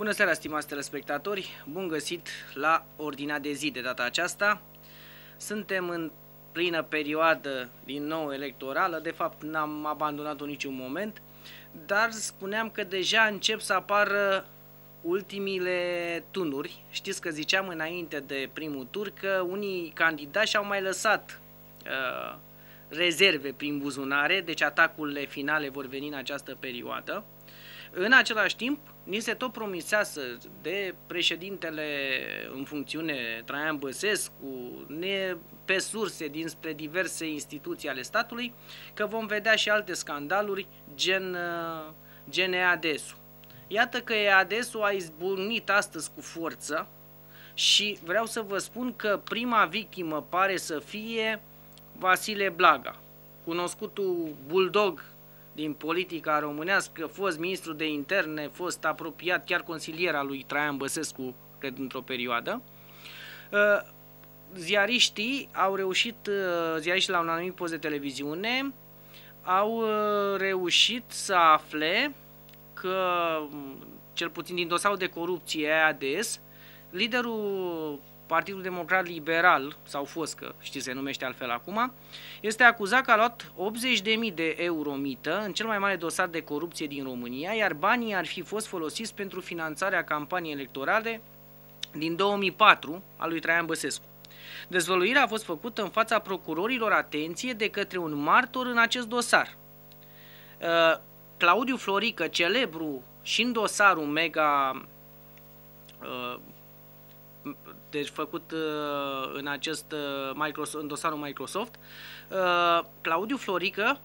Bună seara, stimați telespectatori! Bun găsit la ordinea de zi de data aceasta. Suntem în plină perioadă din nou electorală, de fapt n-am abandonat-o niciun moment, dar spuneam că deja încep să apară ultimile tunuri. Știți că ziceam înainte de primul tur că unii candidați au mai lăsat uh, rezerve prin buzunare, deci atacurile finale vor veni în această perioadă. În același timp, Ni se tot promiseasă de președintele în funcțiune Traian Băsescu, ne, pe surse dinspre diverse instituții ale statului, că vom vedea și alte scandaluri gen, uh, gen EADS-ul. Iată că EADS-ul a izbunit astăzi cu forță și vreau să vă spun că prima victimă pare să fie Vasile Blaga, cunoscutul bulldog din politica românească, fost ministru de interne, fost apropiat chiar consilier al lui Traian Băsescu, cred, într-o perioadă. Uh, ziariștii au reușit, uh, ziariștii la un anumit post de televiziune, au uh, reușit să afle că, mm, cel puțin din dosarul de corupție ADS, liderul Partidul Democrat Liberal, sau fost că știți se numește altfel acum, este acuzat că a luat 80.000 de euro mită în cel mai mare dosar de corupție din România, iar banii ar fi fost folosiți pentru finanțarea campaniei electorale din 2004 a lui Traian Băsescu. Dezvăluirea a fost făcută în fața procurorilor atenție de către un martor în acest dosar. Uh, Claudiu Florică, celebru și în dosarul mega uh, deci făcut uh, în acest uh, Microsoft, în dosarul Microsoft, uh, Claudiu Florică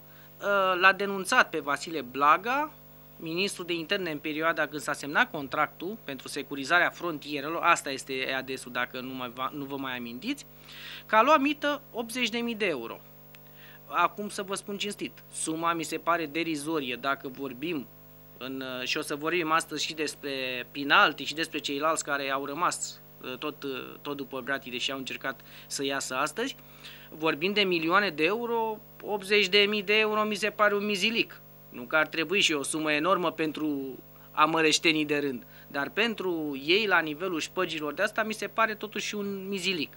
l-a denunțat pe Vasile Blaga, ministru de interne în perioada când s-a semnat contractul pentru securizarea frontierelor, asta este adesul dacă nu, mai, nu vă mai amintiți, că a luat mită 80.000 de euro. Acum să vă spun cinstit, suma mi se pare derizorie dacă vorbim în, și o să vorbim astăzi și despre penalti și despre ceilalți care au rămas Uh, tot, uh, tot după gratii, deși au încercat să iasă astăzi. Vorbind de milioane de euro, 80 de mii de euro mi se pare un mizilic. Nu că ar trebui și o sumă enormă pentru amăreștenii de rând, dar pentru ei, la nivelul șpăgilor de asta, mi se pare totuși un mizilic.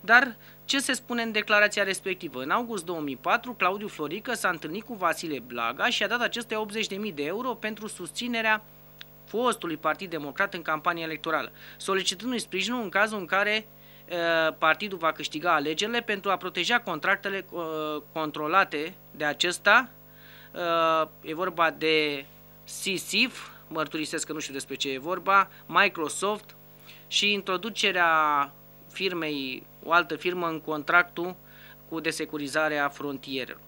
Dar ce se spune în declarația respectivă? În august 2004, Claudiu Florică s-a întâlnit cu Vasile Blaga și a dat aceste 80.000 de euro pentru susținerea fostului Partid Democrat în campania electorală, solicitându-i sprijinul în cazul în care partidul va câștiga alegerile pentru a proteja contractele controlate de acesta. E vorba de CSIF, mărturisesc că nu știu despre ce e vorba, Microsoft și introducerea firmei, o altă firmă în contractul cu desecurizarea frontierelor.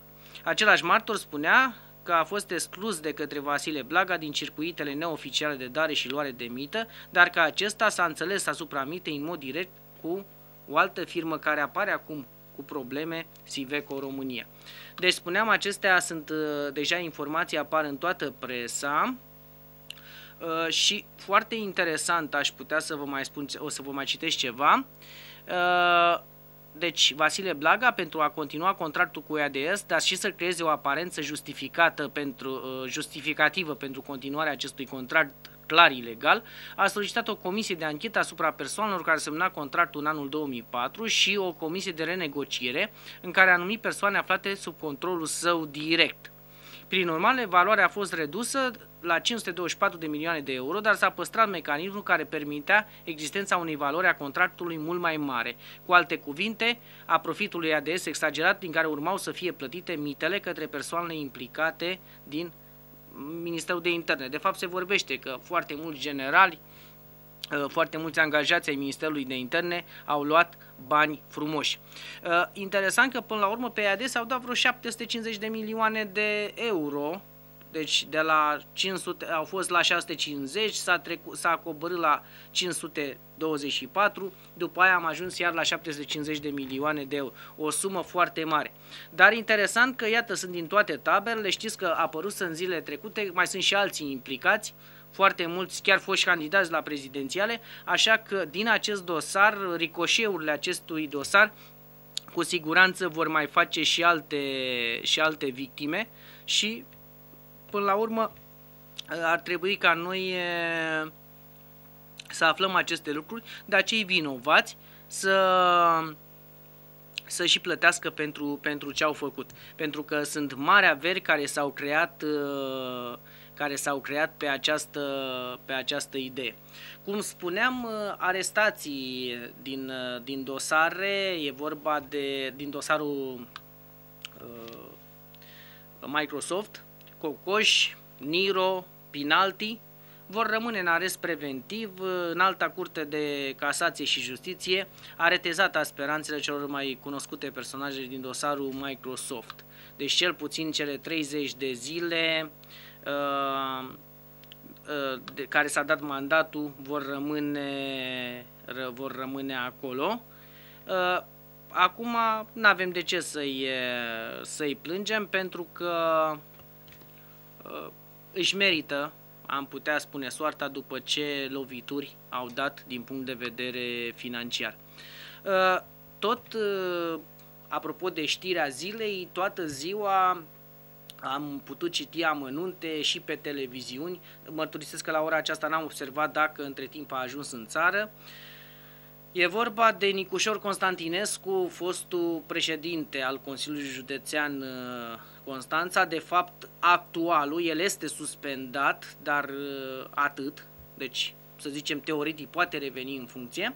Același martor spunea că a fost exclus de către Vasile Blaga din circuitele neoficiale de dare și luare de mită, dar că acesta s-a înțeles asupra mitei în mod direct cu o altă firmă care apare acum cu probleme, Siveco România. Deci spuneam, acestea sunt uh, deja informații, apar în toată presa uh, și foarte interesant aș putea să vă mai spun, o să vă mai citesc ceva. Uh, deci Vasile Blaga, pentru a continua contractul cu EADS, dar și să creeze o aparență justificată pentru, uh, justificativă pentru continuarea acestui contract clar ilegal, a solicitat o comisie de anchetă asupra persoanelor care semna contractul în anul 2004 și o comisie de renegociere în care anumite persoane aflate sub controlul său direct. Prin urmare, valoarea a fost redusă la 524 de milioane de euro, dar s-a păstrat mecanismul care permitea existența unei valori a contractului mult mai mare. Cu alte cuvinte, a profitului ADS exagerat din care urmau să fie plătite mitele către persoanele implicate din Ministerul de Interne. De fapt, se vorbește că foarte mulți generali Uh, foarte mulți angajați ai Ministerului de Interne au luat bani frumoși. Uh, interesant că până la urmă pe EAD s-au dat vreo 750 de milioane de euro deci de la 500 au fost la 650, s-a, trecut, s-a coborât la 524, după aia am ajuns iar la 750 de milioane de euro, o sumă foarte mare. Dar interesant că, iată, sunt din toate taberele, știți că a apărut în zilele trecute, mai sunt și alții implicați, uh, foarte mulți chiar foști candidați la prezidențiale, așa că din acest dosar, ricoșeurile acestui dosar cu siguranță vor mai face și alte, și alte victime și până la urmă ar trebui ca noi să aflăm aceste lucruri, dar cei vinovați să să și plătească pentru, pentru ce au făcut. Pentru că sunt mari averi care s-au creat uh, care s-au creat pe această, pe această idee. Cum spuneam, uh, arestații din, uh, din dosare, e vorba de, din dosarul uh, Microsoft, Cocoș, Niro, Pinalti, vor rămâne în arest preventiv uh, în alta curte de casație și justiție, a speranțele celor mai cunoscute personaje din dosarul Microsoft. Deci cel puțin cele 30 de zile uh, Uh, uh, de care s-a dat mandatul vor rămâne, vor rămâne acolo. Uh, acum nu avem de ce să-i, să-i plângem pentru că își merită, am putea spune, soarta după ce lovituri au dat din punct de vedere financiar. Tot apropo de știrea zilei, toată ziua am putut citi amănunte și pe televiziuni. Mărturisesc că la ora aceasta n-am observat dacă între timp a ajuns în țară. E vorba de Nicușor Constantinescu, fostul președinte al Consiliului Județean uh, Constanța. De fapt, actualul, el este suspendat, dar uh, atât. Deci, să zicem, teoretic poate reveni în funcție.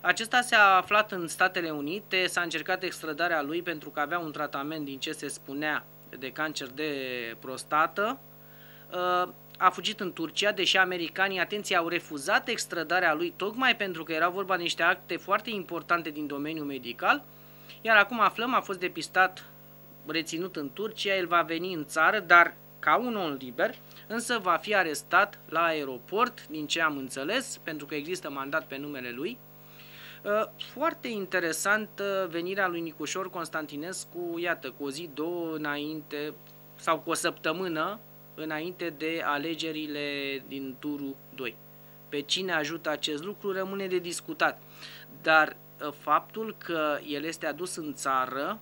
Acesta s-a aflat în Statele Unite, s-a încercat extradarea lui pentru că avea un tratament din ce se spunea de cancer de prostată, uh, a fugit în Turcia, deși americanii, atenție, au refuzat extradarea lui tocmai pentru că era vorba de niște acte foarte importante din domeniul medical, iar acum aflăm, a fost depistat, reținut în Turcia, el va veni în țară, dar ca un om liber, însă va fi arestat la aeroport, din ce am înțeles, pentru că există mandat pe numele lui, Uh, foarte interesant venirea lui Nicușor Constantinescu, iată, cu o zi, două înainte sau cu o săptămână înainte de alegerile din turul 2. Pe cine ajută acest lucru rămâne de discutat, dar uh, faptul că el este adus în țară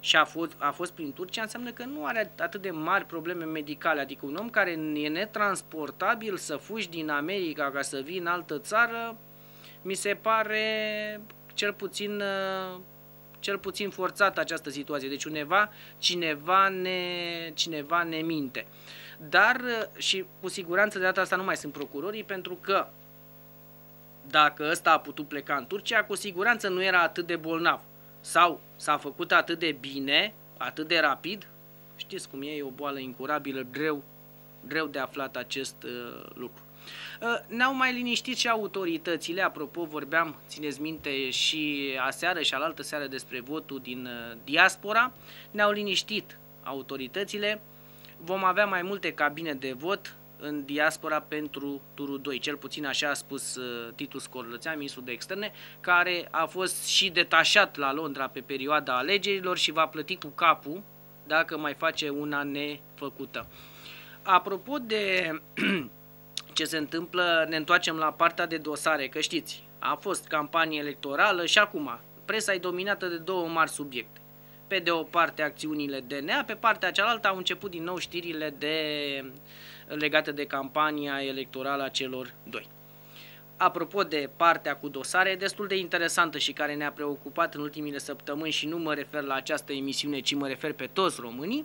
și a fost, a fost prin Turcia înseamnă că nu are atât de mari probleme medicale, adică un om care e netransportabil să fugi din America ca să vii în altă țară, mi se pare cel puțin, uh, cel puțin forțată această situație. Deci undeva cineva ne, cineva ne minte. Dar uh, și cu siguranță de data asta nu mai sunt procurorii pentru că dacă ăsta a putut pleca în Turcia, cu siguranță nu era atât de bolnav. Sau s-a făcut atât de bine, atât de rapid, știți cum e, e o boală incurabilă, greu, greu de aflat acest uh, lucru. Ă, ne-au mai liniștit și autoritățile, apropo vorbeam, țineți minte, și aseară și alaltă seară despre votul din ă, diaspora, ne-au liniștit autoritățile, vom avea mai multe cabine de vot în diaspora pentru turul 2. Cel puțin așa a spus ă, Titus Corlățean ministrul de externe, care a fost și detașat la Londra pe perioada alegerilor și va plăti cu capul dacă mai face una nefăcută. Apropo de ce se întâmplă, ne întoarcem la partea de dosare, că știți, a fost campanie electorală și acum presa e dominată de două mari subiecte. Pe de o parte acțiunile DNA, pe partea cealaltă au început din nou știrile de, legate de campania electorală a celor doi. Apropo de partea cu dosare, destul de interesantă și care ne-a preocupat în ultimile săptămâni și nu mă refer la această emisiune, ci mă refer pe toți românii,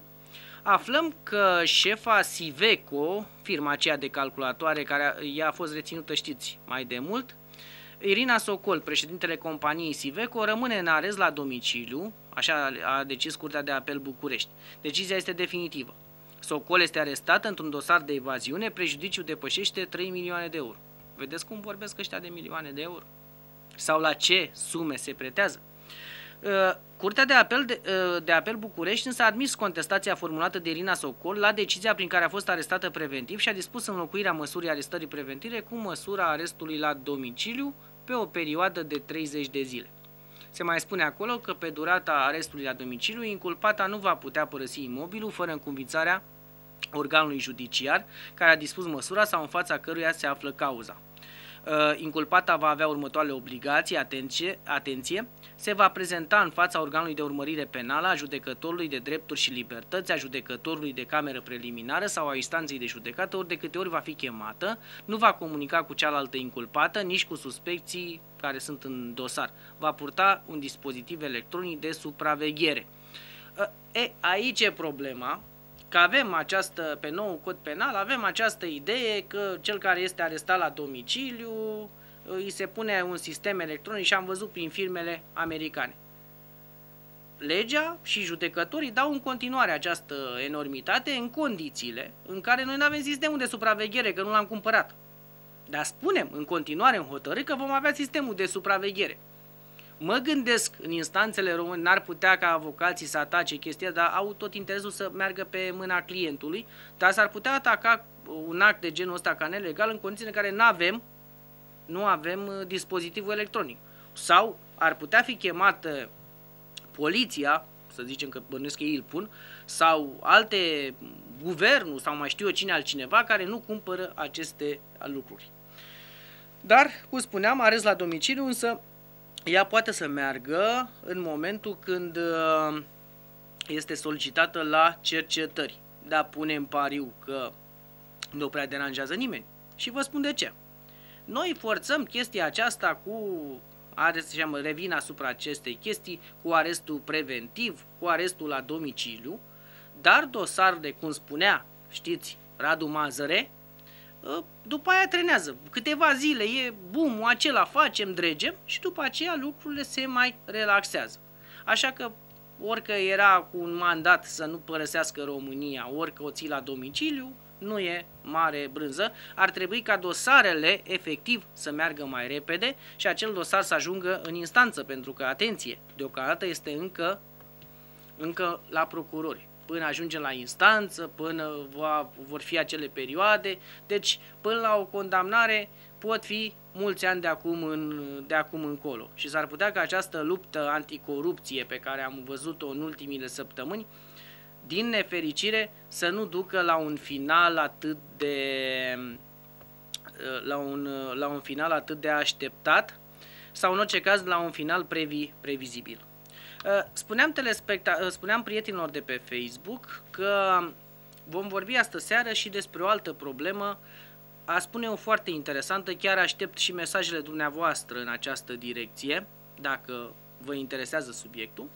Aflăm că șefa Siveco, firma aceea de calculatoare care i a fost reținută, știți, mai de mult, Irina Socol, președintele companiei Siveco, rămâne în arest la domiciliu, așa a decis Curtea de Apel București. Decizia este definitivă. Socol este arestat într-un dosar de evaziune, prejudiciu depășește 3 milioane de euro. Vedeți cum vorbesc ăștia de milioane de euro? Sau la ce sume se pretează? Uh, Curtea de apel, de, uh, de apel București însă a admis contestația formulată de Irina Socol la decizia prin care a fost arestată preventiv și a dispus înlocuirea măsurii arestării preventive cu măsura arestului la domiciliu pe o perioadă de 30 de zile. Se mai spune acolo că pe durata arestului la domiciliu, inculpata nu va putea părăsi imobilul fără încumvițarea organului judiciar care a dispus măsura sau în fața căruia se află cauza. Uh, inculpata va avea următoarele obligații, atenție, atenție, se va prezenta în fața organului de urmărire penală a judecătorului de drepturi și libertăți, a judecătorului de cameră preliminară sau a instanței de judecată, ori de câte ori va fi chemată, nu va comunica cu cealaltă inculpată, nici cu suspecții care sunt în dosar. Va purta un dispozitiv electronic de supraveghere. Uh, e, aici e problema, că avem această, pe nou cod penal, avem această idee că cel care este arestat la domiciliu uh, îi se pune un sistem electronic și am văzut prin filmele americane. Legea și judecătorii dau în continuare această enormitate în condițiile în care noi nu avem sistemul de supraveghere, că nu l-am cumpărat. Dar spunem în continuare în hotărâ că vom avea sistemul de supraveghere. Mă gândesc în instanțele române, n-ar putea ca avocații să atace chestia, dar au tot interesul să meargă pe mâna clientului, dar s-ar putea ataca un act de genul ăsta ca nelegal în condiții în care nu avem, nu uh, avem dispozitivul electronic. Sau ar putea fi chemată poliția, să zicem că bănuiesc ei îl pun, sau alte guvernul sau mai știu eu cine altcineva care nu cumpără aceste lucruri. Dar, cum spuneam, arest la domiciliu, însă ea poate să meargă în momentul când uh, este solicitată la cercetări. Da, pune în pariu că nu prea deranjează nimeni. Și vă spun de ce. Noi forțăm chestia aceasta cu arest, și revin asupra acestei chestii, cu arestul preventiv, cu arestul la domiciliu, dar de cum spunea, știți, Radu Mazăre, Ă, după aia trenează. Câteva zile e bum, acela, facem, dregem și după aceea lucrurile se mai relaxează. Așa că orică era cu un mandat să nu părăsească România, orică o ții la domiciliu, nu e mare brânză. Ar trebui ca dosarele efectiv să meargă mai repede și acel dosar să ajungă în instanță, pentru că, atenție, deocamdată este încă, încă la procurori până ajungem la instanță, până va, vor fi acele perioade. Deci, până la o condamnare pot fi mulți ani de acum, în, de acum încolo. Și s-ar putea ca această luptă anticorupție pe care am văzut-o în ultimile săptămâni, din nefericire, să nu ducă la un final atât de la un, la un final atât de așteptat sau în orice caz la un final previ, previzibil. Uh, spuneam, telespecta- uh, spuneam prietenilor de pe Facebook că vom vorbi astă seară și despre o altă problemă, a spune o foarte interesantă, chiar aștept și mesajele dumneavoastră în această direcție, dacă vă interesează subiectul.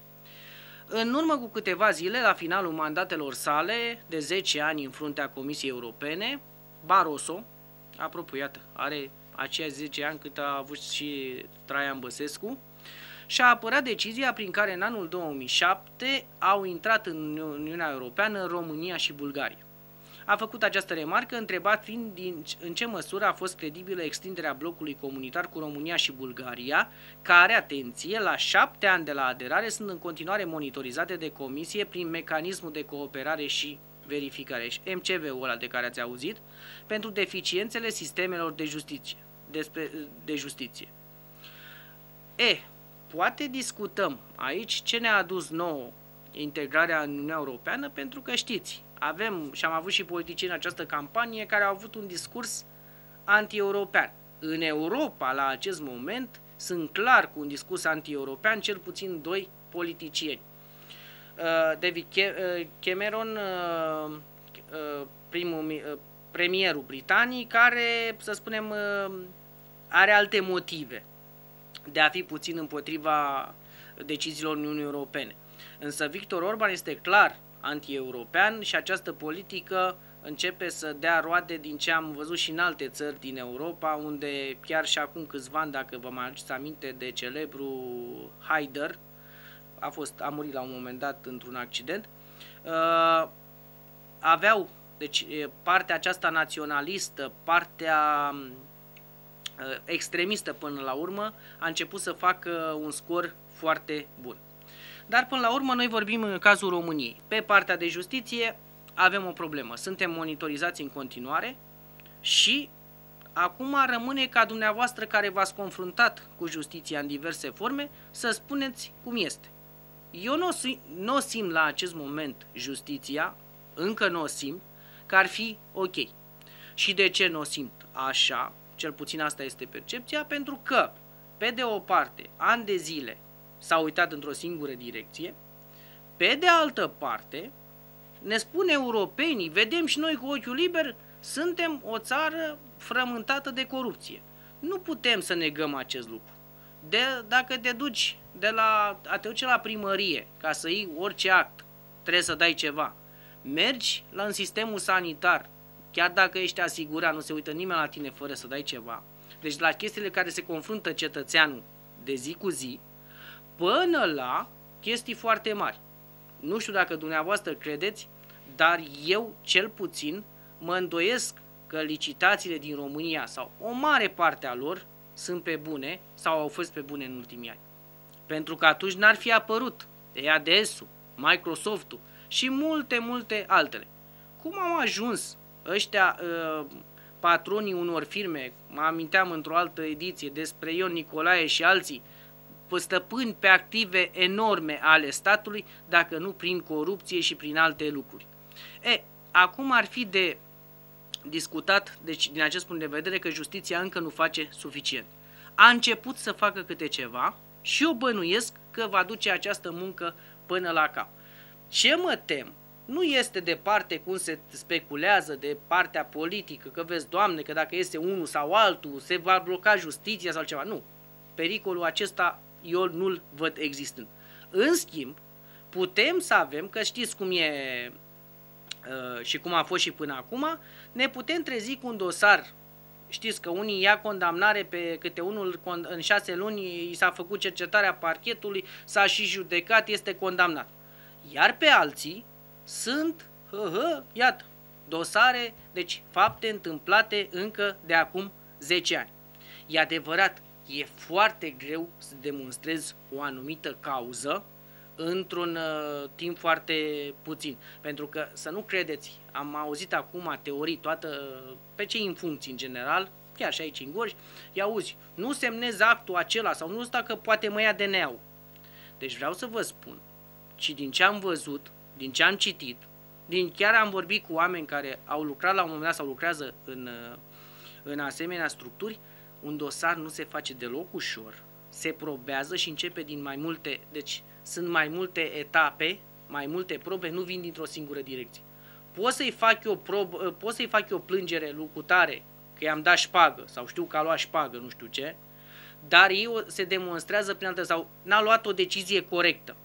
În urmă cu câteva zile, la finalul mandatelor sale, de 10 ani în fruntea Comisiei Europene, Barroso, apropo, iată, are aceia 10 ani cât a avut și Traian Băsescu, și a apărat decizia prin care în anul 2007 au intrat în Uniunea Europeană România și Bulgaria. A făcut această remarcă întrebat fiind din, în ce măsură a fost credibilă extinderea blocului comunitar cu România și Bulgaria, care, atenție, la șapte ani de la aderare sunt în continuare monitorizate de comisie prin mecanismul de cooperare și verificare, MCV-ul ăla de care ați auzit, pentru deficiențele sistemelor de justiție. Despre, de justiție. E, poate discutăm aici ce ne-a adus nouă integrarea în Uniunea Europeană, pentru că știți, avem și am avut și politicieni în această campanie care au avut un discurs anti-european. În Europa, la acest moment, sunt clar cu un discurs anti-european cel puțin doi politicieni. Uh, David uh, Cameron, uh, primul, premierul britanic, care, să spunem, are alte motive de a fi puțin împotriva deciziilor Uniunii Europene. Însă Victor Orban este clar anti-european și această politică începe să dea roade din ce am văzut și în alte țări din Europa, unde chiar și acum câțiva ani, dacă vă mai aduceți aminte de celebru Haider, a, fost, a murit la un moment dat într-un accident, uh, aveau deci, partea aceasta naționalistă, partea Uh, extremistă până la urmă, a început să facă un scor foarte bun. Dar până la urmă noi vorbim în cazul României. Pe partea de justiție avem o problemă. Suntem monitorizați în continuare și acum rămâne ca dumneavoastră care v-ați confruntat cu justiția în diverse forme să spuneți cum este. Eu nu, nu simt la acest moment justiția, încă nu o simt, că ar fi ok. Și de ce nu o simt așa? cel puțin asta este percepția, pentru că, pe de o parte, ani de zile s-a uitat într-o singură direcție, pe de altă parte, ne spun europenii, vedem și noi cu ochiul liber, suntem o țară frământată de corupție. Nu putem să negăm acest lucru. De, dacă te duci de la, a te duce la primărie ca să iei orice act, trebuie să dai ceva. Mergi la în sistemul sanitar, Chiar dacă ești asigurat, nu se uită nimeni la tine fără să dai ceva. Deci la chestiile care se confruntă cetățeanul de zi cu zi, până la chestii foarte mari. Nu știu dacă dumneavoastră credeți, dar eu cel puțin mă îndoiesc că licitațiile din România sau o mare parte a lor sunt pe bune sau au fost pe bune în ultimii ani. Pentru că atunci n-ar fi apărut EADS-ul, Microsoft-ul și multe, multe altele. Cum am ajuns ăștia ă, patronii unor firme, mă aminteam într-o altă ediție despre Ion Nicolae și alții, stăpâni pe active enorme ale statului, dacă nu prin corupție și prin alte lucruri. E, acum ar fi de discutat, deci din acest punct de vedere, că justiția încă nu face suficient. A început să facă câte ceva și eu bănuiesc că va duce această muncă până la cap. Ce mă tem nu este departe cum se speculează de partea politică, că vezi, Doamne, că dacă este unul sau altul, se va bloca justiția sau ceva. Nu. Pericolul acesta eu nu-l văd existând. În schimb, putem să avem, că știți cum e uh, și cum a fost și până acum, ne putem trezi cu un dosar Știți că unii ia condamnare pe câte unul în șase luni, i s-a făcut cercetarea parchetului, s-a și judecat, este condamnat. Iar pe alții sunt, hă, hă, iată, dosare, deci fapte întâmplate încă de acum 10 ani. E adevărat, e foarte greu să demonstrezi o anumită cauză într-un uh, timp foarte puțin. Pentru că, să nu credeți, am auzit acum a teorii toată, pe cei în funcții în general, chiar și aici în Gorj, i auzi, nu semnez actul acela sau nu ăsta că poate mă ia DNA-ul. Deci vreau să vă spun, și din ce am văzut, din ce am citit, din chiar am vorbit cu oameni care au lucrat la un moment dat sau lucrează în, uh, în asemenea structuri, un dosar nu se face deloc ușor, se probează și începe din mai multe, deci sunt mai multe etape, mai multe probe, nu vin dintr-o singură direcție. Pot să-i fac eu, prob, uh, pot să-i fac eu plângere lucutare că i-am dat șpagă sau știu că a luat șpagă, nu știu ce, dar ei se demonstrează prin altă sau n-a luat o decizie corectă.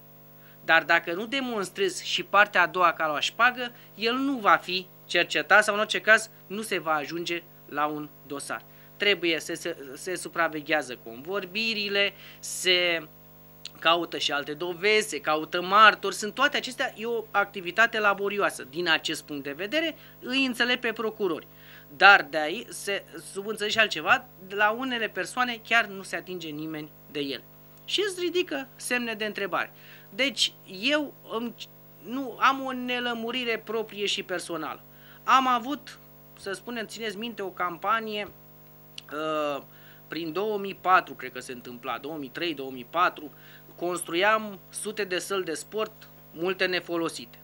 Dar dacă nu demonstrezi și partea a doua ca la șpagă, el nu va fi cercetat sau în orice caz nu se va ajunge la un dosar. Trebuie să se, se supraveghează convorbirile, se caută și alte dovezi, se caută martori, sunt toate acestea, e o activitate laborioasă. Din acest punct de vedere, îi înțeleg pe procurori. Dar de aici se subînțelege și altceva, la unele persoane chiar nu se atinge nimeni de el. Și îți ridică semne de întrebare. Deci eu îmi, nu, am o nelămurire proprie și personală. Am avut, să spunem, țineți minte, o campanie uh, prin 2004, cred că se întâmpla, 2003-2004, construiam sute de săli de sport, multe nefolosite.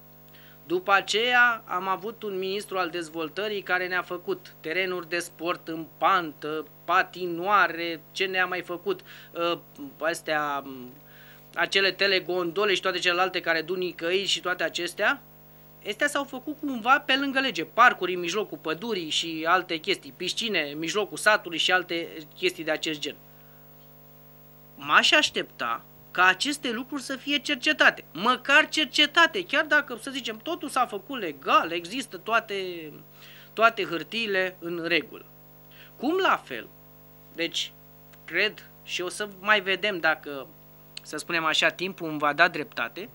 După aceea am avut un ministru al dezvoltării care ne-a făcut terenuri de sport în pantă, patinoare, ce ne-a mai făcut, uh, astea, acele telegondole și toate celelalte care duc nicăieri și toate acestea, Astea s-au făcut cumva pe lângă lege, parcuri în mijlocul pădurii și alte chestii, piscine în mijlocul satului și alte chestii de acest gen. M-aș aștepta ca aceste lucruri să fie cercetate, măcar cercetate, chiar dacă, să zicem, totul s-a făcut legal, există toate, toate hârtiile în regulă. Cum la fel? Deci, cred și o să mai vedem dacă să spunem așa, timpul îmi va da dreptate,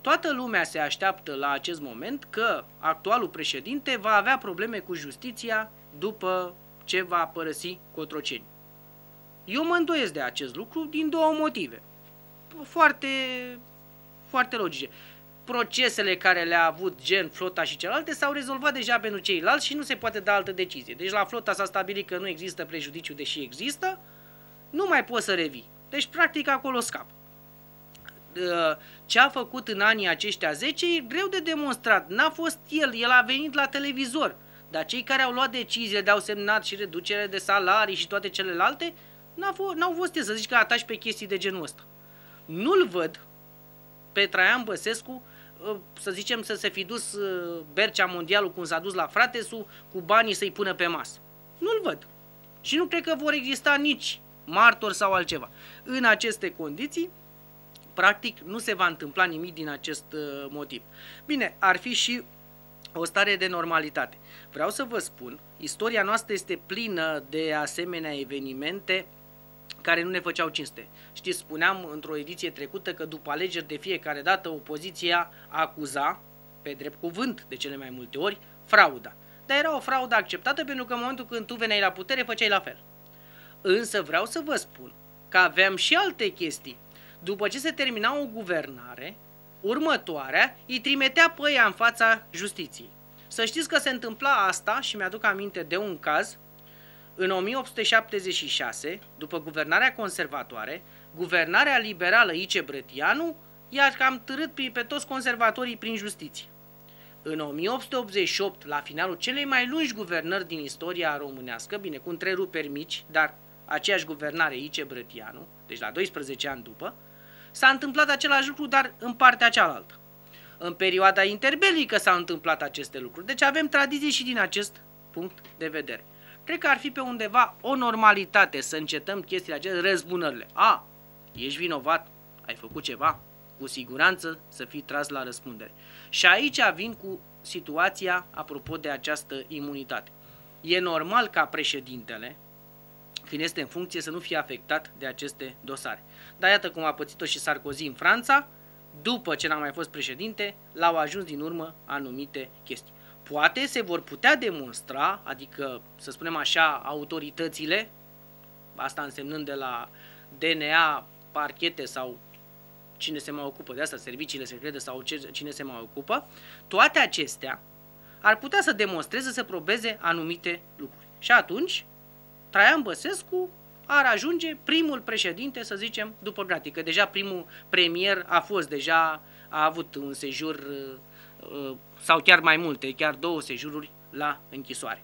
toată lumea se așteaptă la acest moment că actualul președinte va avea probleme cu justiția după ce va părăsi Cotroceni. Eu mă îndoiesc de acest lucru din două motive. Foarte, foarte logice. Procesele care le-a avut gen flota și celelalte s-au rezolvat deja pentru ceilalți și nu se poate da altă decizie. Deci la flota s-a stabilit că nu există prejudiciu, deși există, nu mai poți să revii. Deci, practic, acolo scap. Ce a făcut în anii aceștia 10 e greu de demonstrat. N-a fost el, el a venit la televizor. Dar cei care au luat deciziile, de-au semnat și reducere de salarii și toate celelalte, n-au fost, n-au să zici că atași pe chestii de genul ăsta. Nu-l văd pe Traian Băsescu ă, să zicem să se fi dus ă, Bercea Mondialul cum s-a dus la fratesul cu banii să-i pună pe masă. Nu-l văd. Și nu cred că vor exista nici martori sau altceva în aceste condiții, practic nu se va întâmpla nimic din acest uh, motiv. Bine, ar fi și o stare de normalitate. Vreau să vă spun, istoria noastră este plină de asemenea evenimente care nu ne făceau cinste. Știți, spuneam într-o ediție trecută că după alegeri de fiecare dată opoziția acuza, pe drept cuvânt de cele mai multe ori, frauda. Dar era o fraudă acceptată pentru că în momentul când tu veneai la putere făceai la fel. Însă vreau să vă spun că aveam și alte chestii. După ce se termina o guvernare, următoarea îi trimitea pe ea în fața justiției. Să știți că se întâmpla asta și mi-aduc aminte de un caz. În 1876, după guvernarea conservatoare, guvernarea liberală Ice Bretianu i-a cam târât pe toți conservatorii prin justiție. În 1888, la finalul celei mai lungi guvernări din istoria românească, bine, cu întreruperi mici, dar aceeași guvernare Ice Brătianu, deci la 12 ani după, s-a întâmplat același lucru, dar în partea cealaltă. În perioada interbelică s-au întâmplat aceste lucruri, deci avem tradiții și din acest punct de vedere. Cred că ar fi pe undeva o normalitate să încetăm chestiile acestea, răzbunările. A, ești vinovat, ai făcut ceva, cu siguranță să fii tras la răspundere. Și aici vin cu situația apropo de această imunitate. E normal ca președintele, fiind este în funcție să nu fie afectat de aceste dosare. Dar iată cum a pățit-o și Sarkozy în Franța, după ce n-a mai fost președinte, l-au ajuns din urmă anumite chestii. Poate se vor putea demonstra, adică să spunem așa, autoritățile, asta însemnând de la DNA, parchete sau cine se mai ocupă de asta, serviciile secrete sau cine se mai ocupă, toate acestea ar putea să demonstreze, să probeze anumite lucruri. Și atunci, Traian Băsescu ar ajunge primul președinte, să zicem, după gratii, că deja primul premier a fost, deja a avut un sejur uh, uh, sau chiar mai multe, chiar două sejururi la închisoare.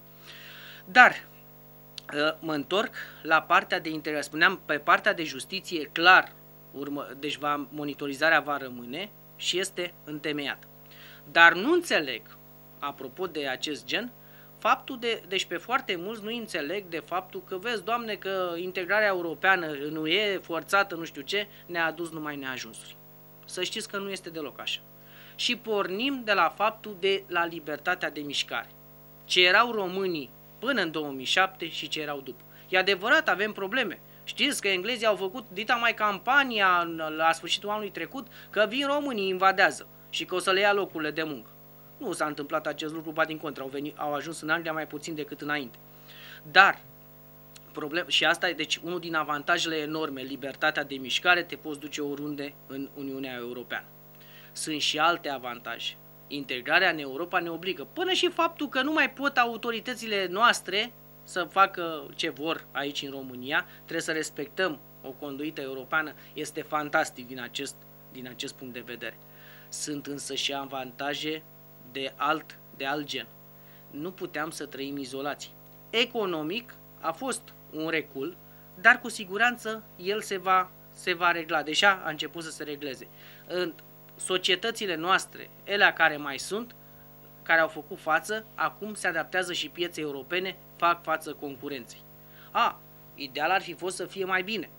Dar uh, mă întorc la partea de interes. Spuneam, pe partea de justiție, clar, urmă, deci va, monitorizarea va rămâne și este întemeiată. Dar nu înțeleg, apropo de acest gen, faptul de, deci pe foarte mulți nu înțeleg de faptul că vezi, doamne, că integrarea europeană nu e forțată, nu știu ce, ne-a adus numai neajunsuri. Să știți că nu este deloc așa. Și pornim de la faptul de la libertatea de mișcare. Ce erau românii până în 2007 și ce erau după. E adevărat, avem probleme. Știți că englezii au făcut dita mai campania la sfârșitul anului trecut că vin românii, invadează și că o să le ia locurile de muncă. Nu s-a întâmplat acest lucru, ba din contră, au, venit, au ajuns în Anglia mai puțin decât înainte. Dar, problem, și asta e deci unul din avantajele enorme, libertatea de mișcare, te poți duce oriunde în Uniunea Europeană. Sunt și alte avantaje. Integrarea în Europa ne obligă, până și faptul că nu mai pot autoritățile noastre să facă ce vor aici în România, trebuie să respectăm o conduită europeană, este fantastic din acest, din acest punct de vedere. Sunt însă și avantaje de alt, de alt gen. Nu puteam să trăim izolați. Economic a fost un recul, dar cu siguranță el se va, se va regla. Deja a început să se regleze. În societățile noastre, ele care mai sunt, care au făcut față, acum se adaptează și piețe europene, fac față concurenței. A, ideal ar fi fost să fie mai bine.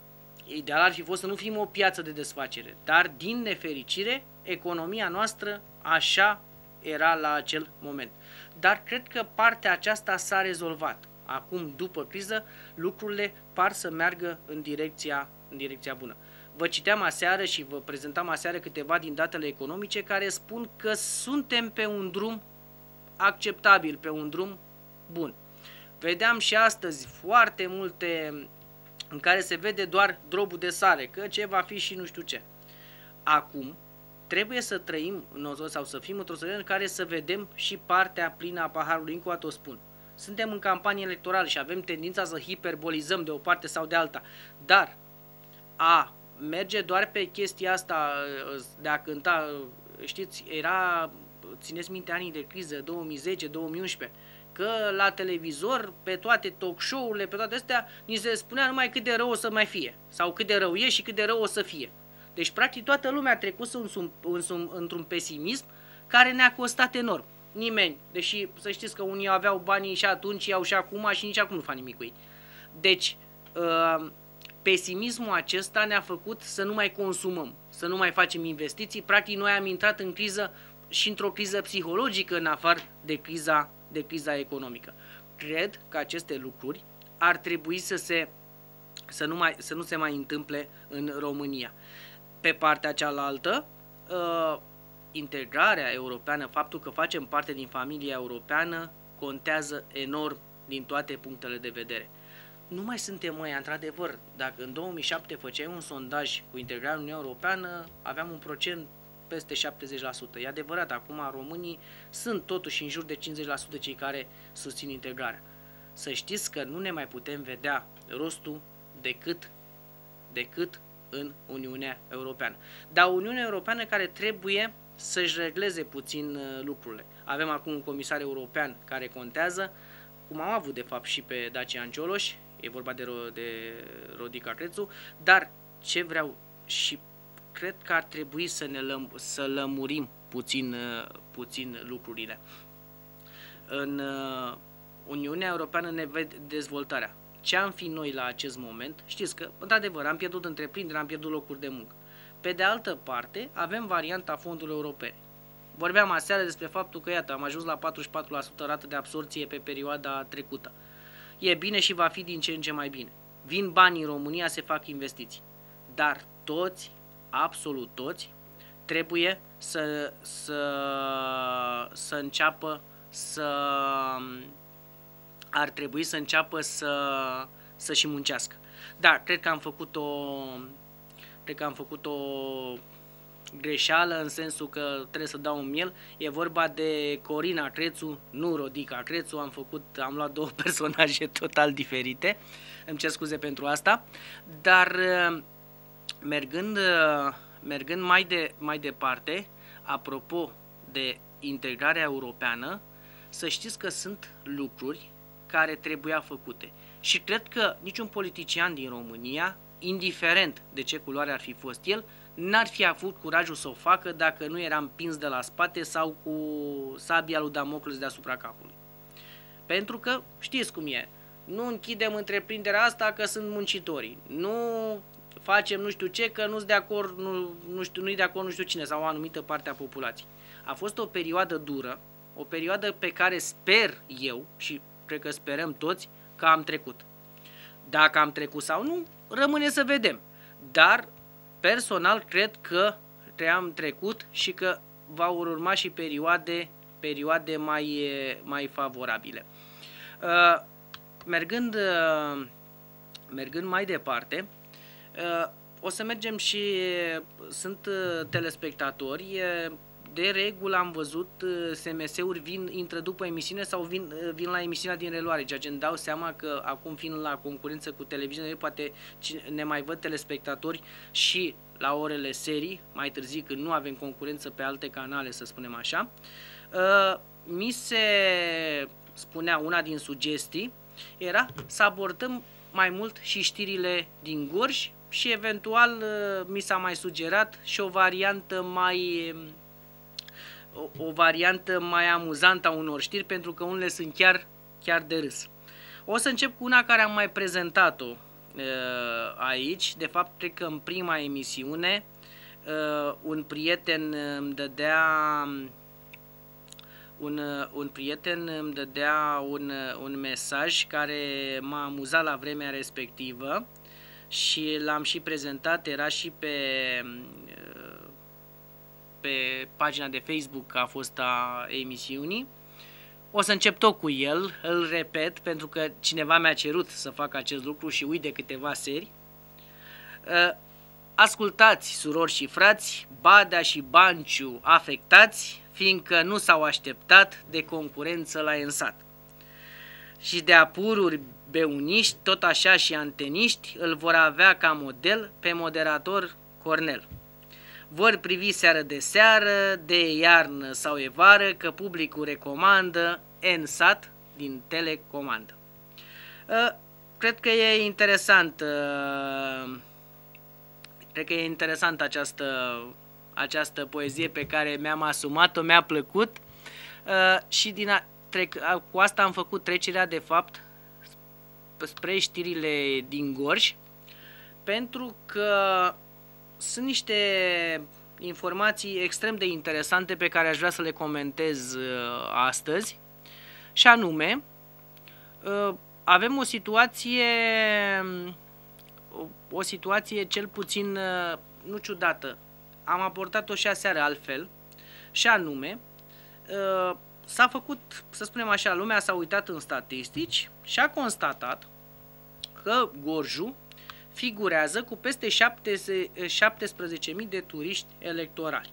Ideal ar fi fost să nu fim o piață de desfacere, dar din nefericire, economia noastră așa era la acel moment. Dar cred că partea aceasta s-a rezolvat. Acum, după criză, lucrurile par să meargă în direcția, în direcția bună. Vă citeam aseară și vă prezentam aseară câteva din datele economice care spun că suntem pe un drum acceptabil, pe un drum bun. Vedeam și astăzi foarte multe în care se vede doar drobul de sare, că ce va fi și nu știu ce. Acum, trebuie să trăim o, sau să fim într-o zonă în care să vedem și partea plină a paharului, încă o spun. Suntem în campanie electorală și avem tendința să hiperbolizăm de o parte sau de alta, dar a merge doar pe chestia asta de a cânta, știți, era, țineți minte, anii de criză, 2010-2011, că la televizor, pe toate talk show-urile, pe toate astea, ni se spunea numai cât de rău o să mai fie, sau cât de rău e și cât de rău o să fie. Deci, practic, toată lumea a trecut în, în, într-un pesimism care ne-a costat enorm. Nimeni, deși să știți că unii aveau banii și atunci, iau și acum și nici acum nu fac nimic cu ei. Deci, uh, pesimismul acesta ne-a făcut să nu mai consumăm, să nu mai facem investiții. Practic, noi am intrat în criză și într-o criză psihologică în afară de criza, de criza economică. Cred că aceste lucruri ar trebui să se să nu, mai, să nu se mai întâmple în România. Pe partea cealaltă, uh, integrarea europeană, faptul că facem parte din familia europeană, contează enorm din toate punctele de vedere. Nu mai suntem noi, într-adevăr, dacă în 2007 făceai un sondaj cu integrarea Uniunii Europeană, aveam un procent peste 70%. E adevărat, acum românii sunt totuși în jur de 50% cei care susțin integrarea. Să știți că nu ne mai putem vedea rostul decât, decât în Uniunea Europeană. Dar Uniunea Europeană care trebuie să-și regleze puțin uh, lucrurile. Avem acum un comisar european care contează, cum am avut de fapt și pe Dacian Cioloș, e vorba de, Ro- de Rodica Crețu, dar ce vreau și cred că ar trebui să ne lăm- să lămurim puțin, uh, puțin lucrurile. În uh, Uniunea Europeană ne vede dezvoltarea ce am fi noi la acest moment, știți că, într-adevăr, am pierdut întreprinderea, am pierdut locuri de muncă. Pe de altă parte, avem varianta fondurilor europene. Vorbeam aseară despre faptul că, iată, am ajuns la 44% rată de absorție pe perioada trecută. E bine și va fi din ce în ce mai bine. Vin bani în România, se fac investiții. Dar toți, absolut toți, trebuie să, să, să înceapă să ar trebui să înceapă să, să și muncească. Da, cred că am făcut o cred că am făcut o greșeală în sensul că trebuie să dau un miel. E vorba de Corina Crețu, nu Rodica Crețu. Am făcut, am luat două personaje total diferite. Îmi cer scuze pentru asta. Dar eh, mergând, eh, mergând mai, de, mai departe, apropo de integrarea europeană, să știți că sunt lucruri care trebuia făcute. Și cred că niciun politician din România, indiferent de ce culoare ar fi fost el, n-ar fi avut curajul să o facă dacă nu era împins de la spate sau cu sabia lui Damocles deasupra capului. Pentru că știți cum e, nu închidem întreprinderea asta că sunt muncitorii, nu facem nu știu ce că nu de acord, nu, nu știu, nu-i de acord nu știu cine sau o anumită parte a populației. A fost o perioadă dură, o perioadă pe care sper eu și cred că sperăm toți că am trecut. Dacă am trecut sau nu, rămâne să vedem. Dar personal cred că am trecut și că va urma și perioade, perioade mai, mai favorabile. Uh, mergând, uh, mergând mai departe, uh, o să mergem și sunt telespectatori de regulă am văzut uh, SMS-uri vin, intră după emisiune sau vin, uh, vin la emisiunea din reluare, ceea ce îmi dau seama că acum fiind la concurență cu televiziunea, poate ne mai văd telespectatori și la orele serii, mai târziu când nu avem concurență pe alte canale, să spunem așa. Uh, mi se spunea una din sugestii, era să abordăm mai mult și știrile din Gorj și eventual mi s-a mai sugerat și o variantă mai um, o, variantă mai amuzantă a unor știri, pentru că unele sunt chiar, chiar de râs. O să încep cu una care am mai prezentat-o uh, aici. De fapt, cred că în prima emisiune uh, un prieten îmi dădea un, uh, un prieten îmi dădea un, un mesaj care m-a amuzat la vremea respectivă și l-am și prezentat, era și pe pe pagina de Facebook a fost a emisiunii. O să încep tot cu el, îl repet, pentru că cineva mi-a cerut să fac acest lucru și uit de câteva seri. Ă, ascultați, surori și frați, Badea și Banciu afectați, fiindcă nu s-au așteptat de concurență la ensat. Și de apururi beuniști, tot așa și anteniști, îl vor avea ca model pe moderator Cornel vor privi seară de seară, de iarnă sau e vară, că publicul recomandă NSAT din telecomandă. Ă, cred că e interesant, ă, cred că e interesant această, această poezie pe care mi-am asumat-o, mi-a plăcut ă, și din a, trec, cu asta am făcut trecerea de fapt spre știrile din Gorj, pentru că sunt niște informații extrem de interesante pe care aș vrea să le comentez uh, astăzi. Și anume, uh, avem o situație o situație cel puțin uh, nu ciudată. Am abordat-o și aseară altfel, și anume s-a făcut, să spunem așa, lumea s-a uitat în statistici și a constatat că Gorju figurează cu peste 17.000 de turiști electorali.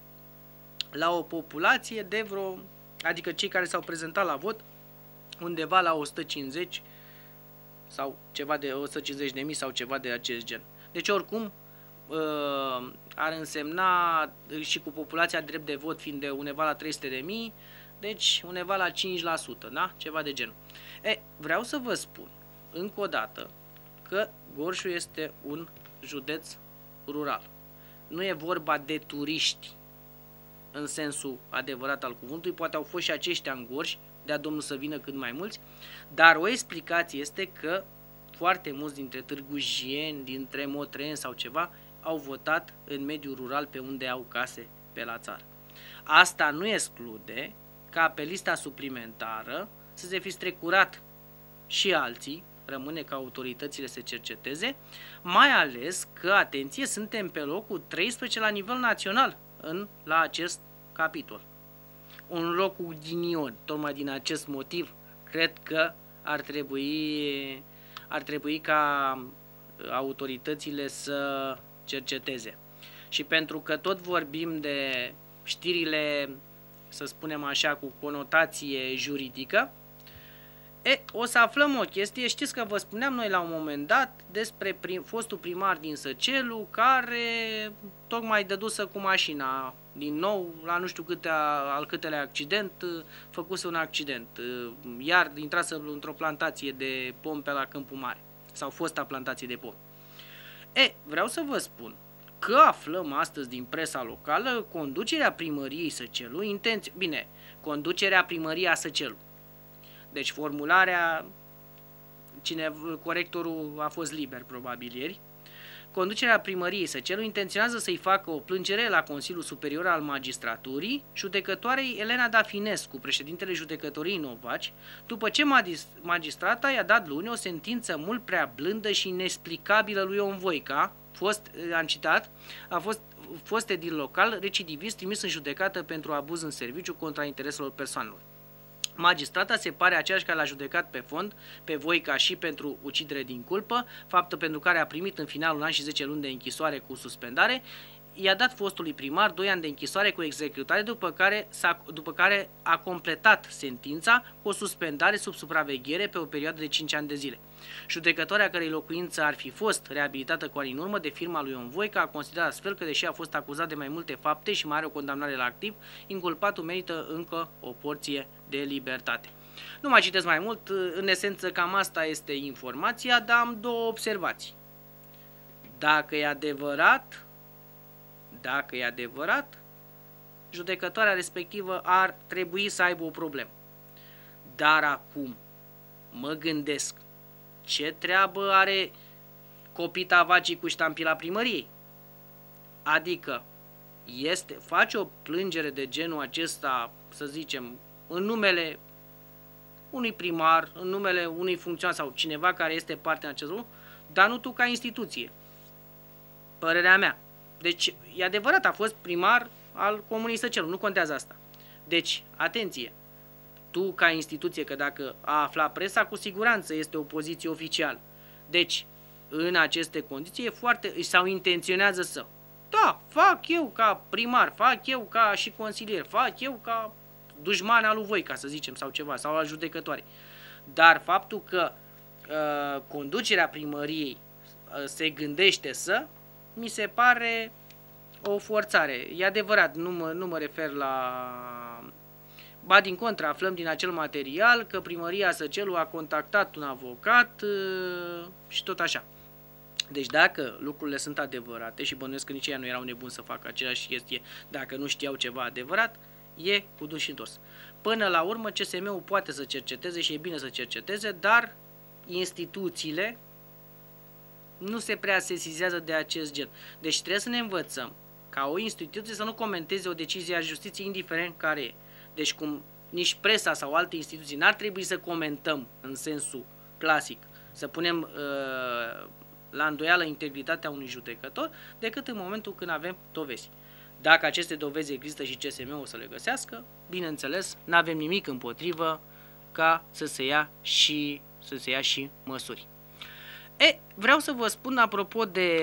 La o populație de vreo, adică cei care s-au prezentat la vot, undeva la 150 sau ceva de 150 de mii sau ceva de acest gen. Deci oricum ă, ar însemna și cu populația drept de vot fiind de undeva la 300 de mii, deci undeva la 5%, da? Ceva de genul. E, vreau să vă spun încă o dată că Gorșu este un județ rural. Nu e vorba de turiști în sensul adevărat al cuvântului, poate au fost și aceștia în Gorș, de-a Domnul să vină cât mai mulți, dar o explicație este că foarte mulți dintre târgujieni, dintre motreni sau ceva, au votat în mediul rural pe unde au case pe la țară. Asta nu exclude ca pe lista suplimentară să se fi strecurat și alții rămâne ca autoritățile să cerceteze, mai ales că, atenție, suntem pe locul 13 la nivel național în, la acest capitol. Un loc cu ghinion, tocmai din acest motiv, cred că ar trebui, ar trebui ca uh, autoritățile să cerceteze. Și pentru că tot vorbim de știrile, să spunem așa, cu conotație juridică, E, o să aflăm o chestie, știți că vă spuneam noi la un moment dat despre prim, fostul primar din Săcelu care tocmai dădusă cu mașina din nou la nu știu câte, al câtele accident, făcuse un accident, iar intrase într-o plantație de pom pe la Câmpul Mare sau fosta plantație de pom. E, vreau să vă spun că aflăm astăzi din presa locală conducerea primăriei Săcelu, intenție. bine, conducerea primăriei Săcelu, deci formularea, cine, corectorul a fost liber probabil ieri. Conducerea primăriei Săcelu intenționează să-i facă o plângere la Consiliul Superior al Magistraturii, judecătoarei Elena Dafinescu, președintele judecătorii Novaci, după ce magistrata i-a dat luni o sentință mult prea blândă și inexplicabilă lui Ion Voica, fost, am citat, a fost fost edil local, recidivist trimis în judecată pentru abuz în serviciu contra intereselor persoanelor. Magistrata se pare aceeași care l-a judecat pe fond, pe ca și pentru ucidere din culpă, faptă pentru care a primit în final un an și 10 luni de închisoare cu suspendare, i-a dat fostului primar 2 ani de închisoare cu executare, după care, a după care a completat sentința cu o suspendare sub supraveghere pe o perioadă de 5 ani de zile. Judecătoarea cărei locuință ar fi fost reabilitată cu ani în urmă de firma lui Ion Voica a considerat astfel că, deși a fost acuzat de mai multe fapte și mai are o condamnare la activ, inculpatul merită încă o porție de libertate. Nu mai citesc mai mult, în esență cam asta este informația, dar am două observații. Dacă e adevărat, dacă e adevărat, judecătoarea respectivă ar trebui să aibă o problemă. Dar acum mă gândesc ce treabă are copita vacii cu ștampila primăriei. Adică este, face o plângere de genul acesta, să zicem, în numele unui primar, în numele unui funcționar sau cineva care este parte în acest lucru, dar nu tu ca instituție. Părerea mea. Deci, e adevărat, a fost primar al Comunei Săcelul, nu contează asta. Deci, atenție, tu ca instituție, că dacă a aflat presa, cu siguranță este o poziție oficială. Deci, în aceste condiții, e foarte, sau intenționează să. Da, fac eu ca primar, fac eu ca și consilier, fac eu ca dușmane al lui ca să zicem, sau ceva, sau la judecătoare. Dar faptul că uh, conducerea primăriei uh, se gândește să, mi se pare o forțare. E adevărat, nu mă, nu mă refer la... Ba din contra, aflăm din acel material că primăria Săcelu a contactat un avocat uh, și tot așa. Deci dacă lucrurile sunt adevărate și bănuiesc că nici ei nu erau nebuni să facă aceeași chestie dacă nu știau ceva adevărat, e cu duș întors. Până la urmă, CSM-ul poate să cerceteze și e bine să cerceteze, dar instituțiile nu se prea sesizează de acest gen. Deci trebuie să ne învățăm ca o instituție să nu comenteze o decizie a justiției, indiferent care e. Deci cum nici presa sau alte instituții n-ar trebui să comentăm în sensul clasic, să punem uh, la îndoială integritatea unui judecător, decât în momentul când avem dovezi. Dacă aceste dovezi există și CSM o să le găsească, bineînțeles, nu avem nimic împotrivă ca să se ia și, să se ia și măsuri. E, vreau să vă spun apropo de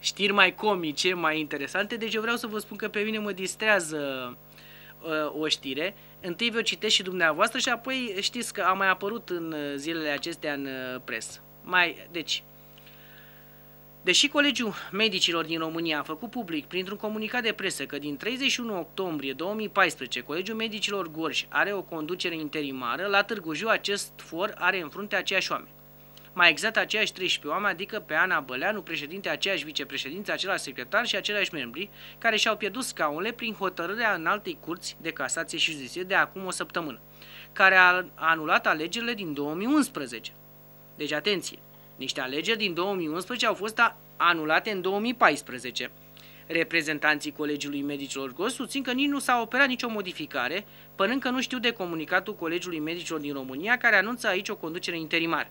știri mai comice, mai interesante, deci eu vreau să vă spun că pe mine mă distrează uh, o știre. Întâi vă citesc și dumneavoastră și apoi știți că a mai apărut în uh, zilele acestea în uh, presă. Mai, deci, Deși Colegiul Medicilor din România a făcut public printr-un comunicat de presă că din 31 octombrie 2014 Colegiul Medicilor Gorj are o conducere interimară, la Târgu Jiu acest for are în frunte aceiași oameni. Mai exact aceiași 13 oameni, adică pe Ana Băleanu, președinte, aceeași vicepreședinte, același secretar și aceleași membri, care și-au pierdut scaunele prin hotărârea în altei curți de casație și justiție de acum o săptămână, care a anulat alegerile din 2011. Deci atenție! Niște alegeri din 2011 au fost anulate în 2014. Reprezentanții Colegiului Medicilor Gos susțin că nici nu s-a operat nicio modificare, până încă nu știu de comunicatul Colegiului Medicilor din România, care anunță aici o conducere interimară.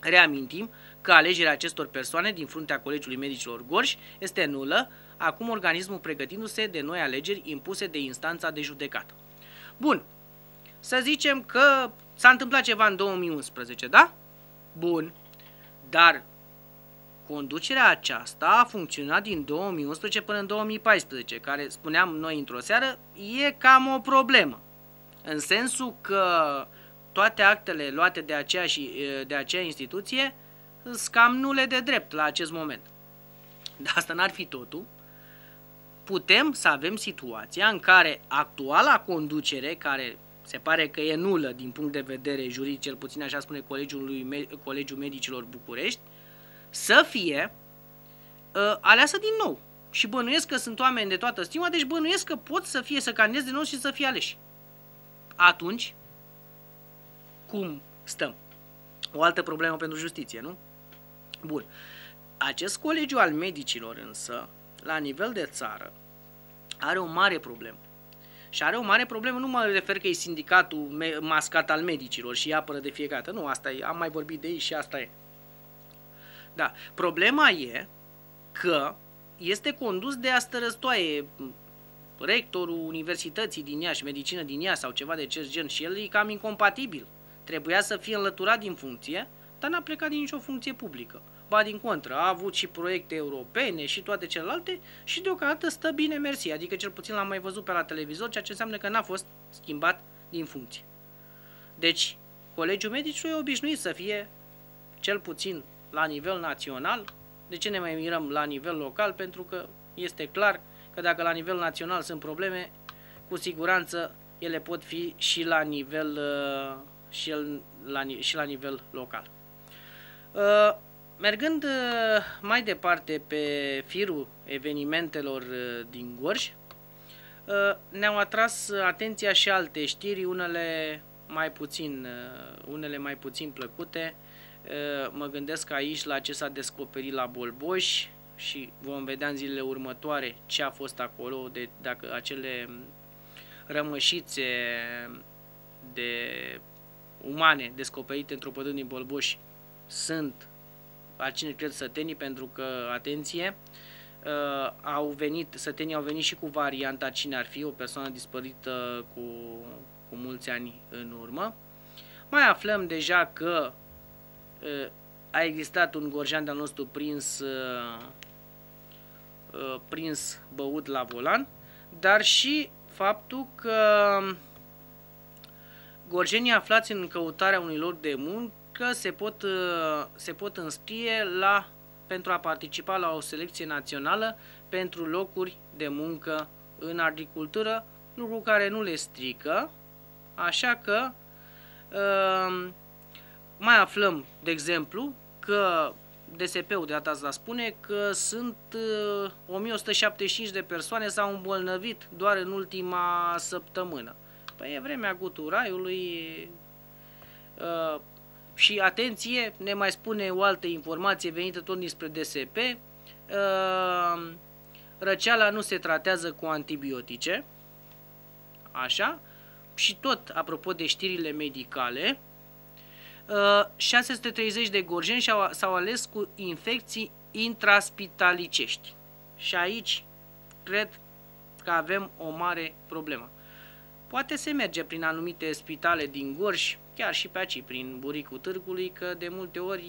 Reamintim că alegerea acestor persoane din fruntea Colegiului Medicilor Gorș este nulă, acum organismul pregătindu-se de noi alegeri impuse de instanța de judecată. Bun, să zicem că s-a întâmplat ceva în 2011, da? Bun, dar conducerea aceasta a funcționat din 2011 până în 2014, care spuneam noi într-o seară, e cam o problemă. În sensul că toate actele luate de și, de acea instituție sunt cam nule de drept la acest moment. Dar asta n-ar fi totul. Putem să avem situația în care actuala conducere, care se pare că e nulă din punct de vedere juridic, cel puțin așa spune Colegiul, lui, Colegiul Medicilor București, să fie uh, aleasă din nou. Și bănuiesc că sunt oameni de toată stima, deci bănuiesc că pot să fie, să candidez din nou și să fie aleși. Atunci, cum stăm? O altă problemă pentru justiție, nu? Bun. Acest colegiu al medicilor însă, la nivel de țară, are o mare problemă și are o mare problemă, nu mă refer că e sindicatul mascat al medicilor și apără de fiecare dată, nu, asta e, am mai vorbit de ei și asta e. Da, problema e că este condus de astărăstoaie rectorul universității din Iași, medicină din Iași sau ceva de acest gen și el e cam incompatibil. Trebuia să fie înlăturat din funcție, dar n-a plecat din nicio funcție publică. Ba din contră, a avut și proiecte europene și toate celelalte și deocamdată stă bine mersi, adică cel puțin l-am mai văzut pe la televizor, ceea ce înseamnă că n-a fost schimbat din funcție. Deci, Colegiul Medicilor e obișnuit să fie cel puțin la nivel național. De ce ne mai mirăm la nivel local? Pentru că este clar că dacă la nivel național sunt probleme, cu siguranță ele pot fi și la nivel, uh, și la, și la nivel local. Uh, Mergând uh, mai departe pe firul evenimentelor uh, din Gorj, uh, ne-au atras atenția și alte știri, unele mai puțin, unele mai puțin plăcute. Mă gândesc aici la ce s-a descoperit la Bolboș și vom vedea în zilele următoare ce a fost acolo, de, dacă acele rămășițe de umane descoperite într-o pădure din Bolboș sunt cine cred sătenii, pentru că, atenție, uh, au venit, sătenii au venit și cu varianta cine ar fi, o persoană dispărită cu, cu mulți ani în urmă. Mai aflăm deja că uh, a existat un gorjan de-al nostru prins, uh, uh, prins băut la volan, dar și faptul că um, gorjenii aflați în căutarea unui loc de muncă că se pot, uh, se pot înscrie la, pentru a participa la o selecție națională pentru locuri de muncă în agricultură, lucru care nu le strică, așa că uh, mai aflăm, de exemplu, că DSP-ul de asta spune că sunt 1175 uh, de persoane s-au îmbolnăvit doar în ultima săptămână. Păi e vremea guturaiului, și atenție, ne mai spune o altă informație venită tot dinspre DSP, ehm, răceala nu se tratează cu antibiotice, așa, și tot apropo de știrile medicale, 630 ehm, de gorjeni s-au ales cu infecții intraspitalicești. Și aici cred că avem o mare problemă. Poate se merge prin anumite spitale din Gorj, chiar și pe aici, prin buricul târgului, că de multe ori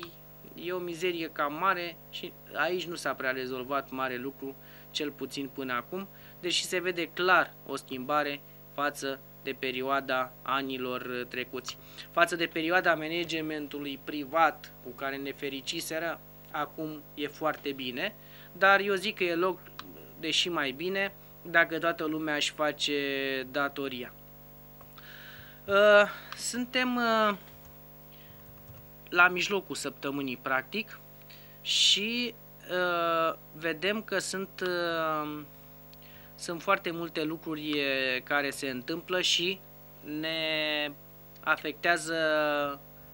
e o mizerie cam mare și aici nu s-a prea rezolvat mare lucru, cel puțin până acum, deși se vede clar o schimbare față de perioada anilor trecuți. Față de perioada managementului privat cu care ne fericiseră, acum e foarte bine, dar eu zic că e loc, deși mai bine, dacă toată lumea își face datoria. Uh, suntem uh, la mijlocul săptămânii, practic, și uh, vedem că sunt, sunt foarte multe lucruri care se întâmplă și ne afectează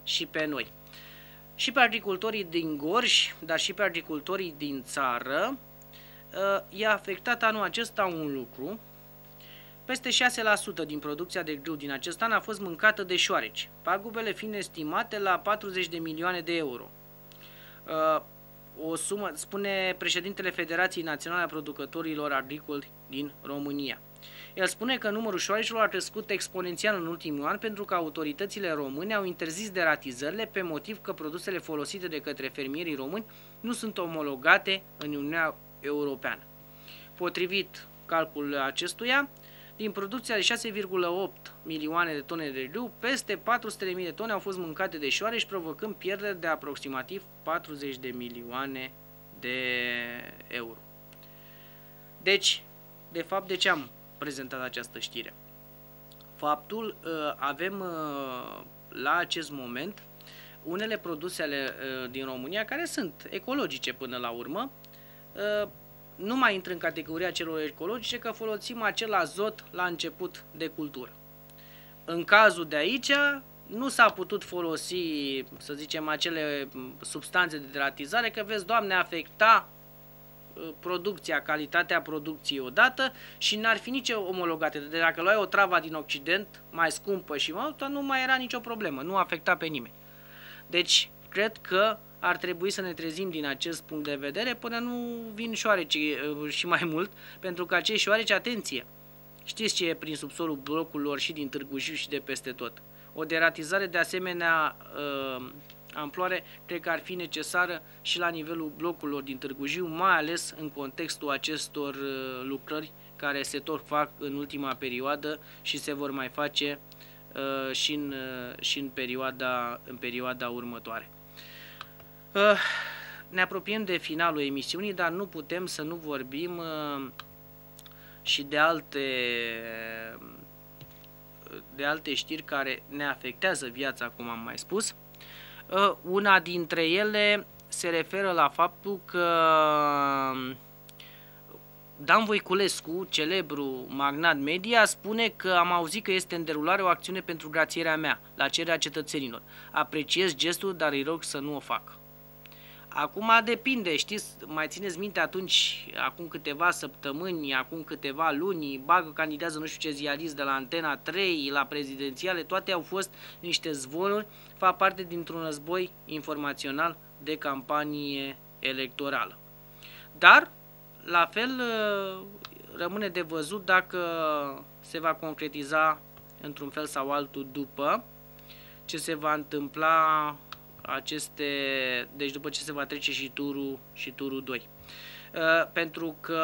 și pe noi. Și pe agricultorii din Gorj, dar și pe agricultorii din țară, i-a afectat anul acesta un lucru, peste 6% din producția de grâu din acest an a fost mâncată de șoareci, pagubele fiind estimate la 40 de milioane de euro. Uh, o sumă, spune președintele Federației Naționale a Producătorilor Agricoli din România. El spune că numărul șoarecilor a crescut exponențial în ultimul an pentru că autoritățile române au interzis deratizările pe motiv că produsele folosite de către fermierii români nu sunt omologate în Uniunea Europeană. Potrivit calculul acestuia, din producția de 6,8 milioane de tone de grâu, peste 400.000 de tone au fost mâncate de șoareci, provocând pierderi de aproximativ 40 de milioane de euro. Deci, de fapt, de ce am prezentat această știre? Faptul, ă, avem ă, la acest moment unele produse ale, ă, din România care sunt ecologice până la urmă, nu mai intră în categoria celor ecologice că folosim acel azot la început de cultură. În cazul de aici, nu s-a putut folosi, să zicem, acele substanțe de deratizare, că vezi, Doamne, afecta uh, producția, calitatea producției odată și n-ar fi nici omologate. De dacă luai o travă din Occident, mai scumpă și mai nu mai era nicio problemă, nu afecta pe nimeni. Deci, cred că ar trebui să ne trezim din acest punct de vedere până nu vin șoareci uh, și mai mult, pentru că acei șoareci, atenție, știți ce e prin subsolul blocurilor și din Târgu Jiu și de peste tot. O deratizare de asemenea uh, amploare cred că ar fi necesară și la nivelul blocurilor din Târgu Jiu, mai ales în contextul acestor uh, lucrări care se tot fac în ultima perioadă și se vor mai face și în, și în, perioada, în perioada următoare. Eh, ne apropiem de finalul emisiunii, dar nu putem să nu vorbim eh, și de alte, de alte știri care ne afectează viața, cum am mai spus. Eh, una dintre ele se referă la faptul că Dan Voiculescu, celebru magnat media, spune că am auzit că este în derulare o acțiune pentru grațierea mea, la cererea cetățenilor. Apreciez gestul, dar îi rog să nu o fac. Acum depinde, știți, mai țineți minte atunci, acum câteva săptămâni, acum câteva luni, bagă, candidează nu știu ce ziarist de la Antena 3, la prezidențiale, toate au fost niște zvonuri, fac parte dintr-un război informațional de campanie electorală. Dar, la fel, rămâne de văzut dacă se va concretiza într-un fel sau altul după ce se va întâmpla aceste, deci după ce se va trece și turul, și turul 2. Uh, pentru că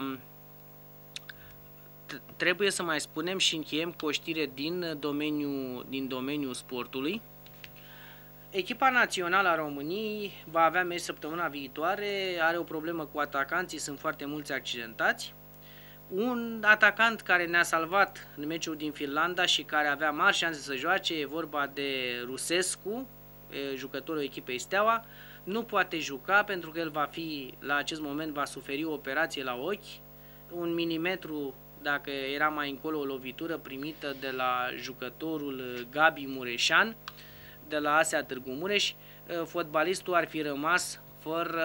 um, trebuie să mai spunem și încheiem cu o știre din domeniul, din domeniul sportului. Echipa națională a României va avea meci săptămâna viitoare, are o problemă cu atacanții, sunt foarte mulți accidentați. Un atacant care ne-a salvat în meciul din Finlanda și care avea mari șanse să joace, e vorba de Rusescu, jucătorul echipei Steaua, nu poate juca pentru că el va fi, la acest moment, va suferi o operație la ochi, un milimetru, dacă era mai încolo o lovitură primită de la jucătorul Gabi Mureșan, de la Asea Târgu Mureș, fotbalistul ar fi rămas fără,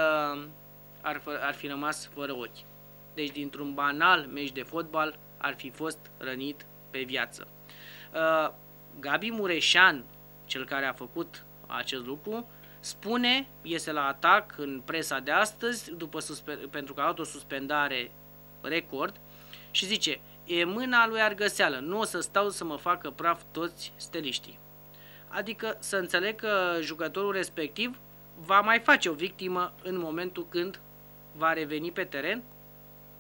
ar, ar fi rămas fără ochi. Deci, dintr-un banal meci de fotbal, ar fi fost rănit pe viață. Gabi Mureșan, cel care a făcut acest lucru, spune, iese la atac în presa de astăzi, după pentru că a luat o suspendare record, și zice, e mâna lui Argăseală, nu o să stau să mă facă praf toți steliștii. Adică să înțeleg că jucătorul respectiv va mai face o victimă în momentul când va reveni pe teren.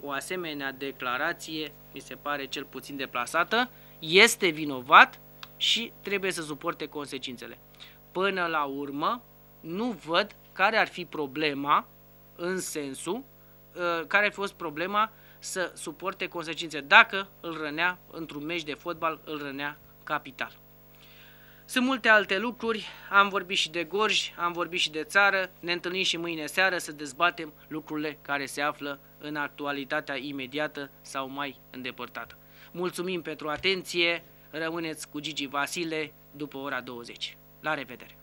O asemenea declarație mi se pare cel puțin deplasată, este vinovat și trebuie să suporte consecințele. Până la urmă, nu văd care ar fi problema în sensul uh, care a fost problema să suporte consecințe dacă îl rănea într-un meci de fotbal, îl rănea capital. Sunt multe alte lucruri, am vorbit și de Gorj, am vorbit și de țară, ne întâlnim și mâine seară să dezbatem lucrurile care se află în actualitatea imediată sau mai îndepărtată. Mulțumim pentru atenție, rămâneți cu Gigi Vasile după ora 20. La revedere!